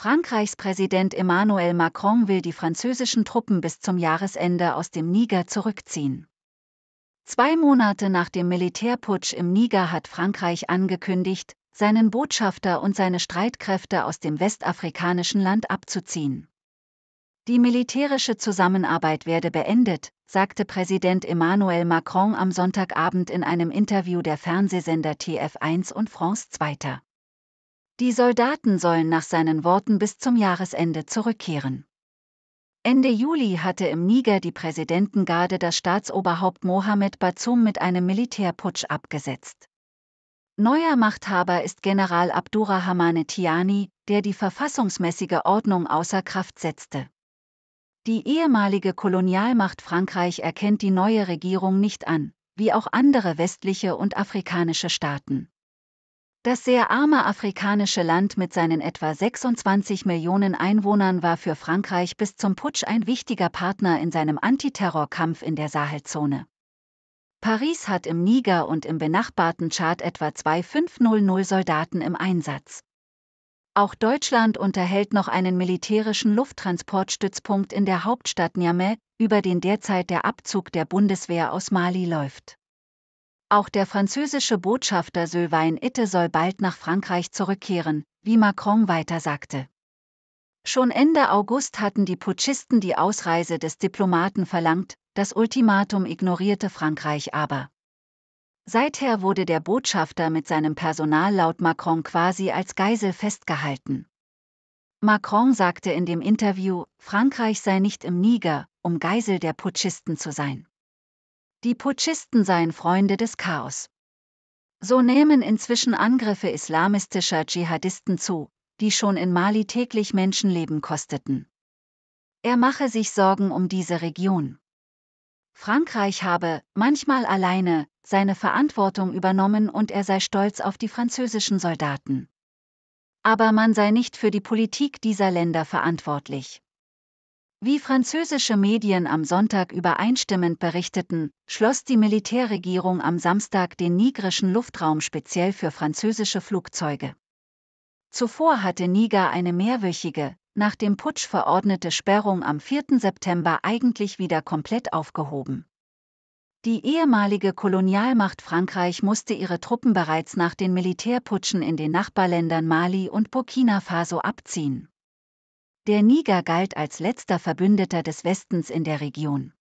Frankreichs Präsident Emmanuel Macron will die französischen Truppen bis zum Jahresende aus dem Niger zurückziehen. Zwei Monate nach dem Militärputsch im Niger hat Frankreich angekündigt, seinen Botschafter und seine Streitkräfte aus dem westafrikanischen Land abzuziehen. Die militärische Zusammenarbeit werde beendet, sagte Präsident Emmanuel Macron am Sonntagabend in einem Interview der Fernsehsender TF1 und France 2. Die Soldaten sollen nach seinen Worten bis zum Jahresende zurückkehren. Ende Juli hatte im Niger die Präsidentengarde das Staatsoberhaupt Mohamed Bazoum mit einem Militärputsch abgesetzt. Neuer Machthaber ist General Abdurrahmane Tiani, der die verfassungsmäßige Ordnung außer Kraft setzte. Die ehemalige Kolonialmacht Frankreich erkennt die neue Regierung nicht an, wie auch andere westliche und afrikanische Staaten. Das sehr arme afrikanische Land mit seinen etwa 26 Millionen Einwohnern war für Frankreich bis zum Putsch ein wichtiger Partner in seinem Antiterrorkampf in der Sahelzone. Paris hat im Niger und im benachbarten Tschad etwa 2500 Soldaten im Einsatz. Auch Deutschland unterhält noch einen militärischen Lufttransportstützpunkt in der Hauptstadt Niamey, über den derzeit der Abzug der Bundeswehr aus Mali läuft. Auch der französische Botschafter Sylvain Itte soll bald nach Frankreich zurückkehren, wie Macron weiter sagte. Schon Ende August hatten die Putschisten die Ausreise des Diplomaten verlangt, das Ultimatum ignorierte Frankreich aber. Seither wurde der Botschafter mit seinem Personal laut Macron quasi als Geisel festgehalten. Macron sagte in dem Interview, Frankreich sei nicht im Niger, um Geisel der Putschisten zu sein. Die Putschisten seien Freunde des Chaos. So nehmen inzwischen Angriffe islamistischer Dschihadisten zu, die schon in Mali täglich Menschenleben kosteten. Er mache sich Sorgen um diese Region. Frankreich habe, manchmal alleine, seine Verantwortung übernommen und er sei stolz auf die französischen Soldaten. Aber man sei nicht für die Politik dieser Länder verantwortlich. Wie französische Medien am Sonntag übereinstimmend berichteten, schloss die Militärregierung am Samstag den nigrischen Luftraum speziell für französische Flugzeuge. Zuvor hatte Niger eine mehrwöchige, nach dem Putsch verordnete Sperrung am 4. September eigentlich wieder komplett aufgehoben. Die ehemalige Kolonialmacht Frankreich musste ihre Truppen bereits nach den Militärputschen in den Nachbarländern Mali und Burkina Faso abziehen. Der Niger galt als letzter Verbündeter des Westens in der Region.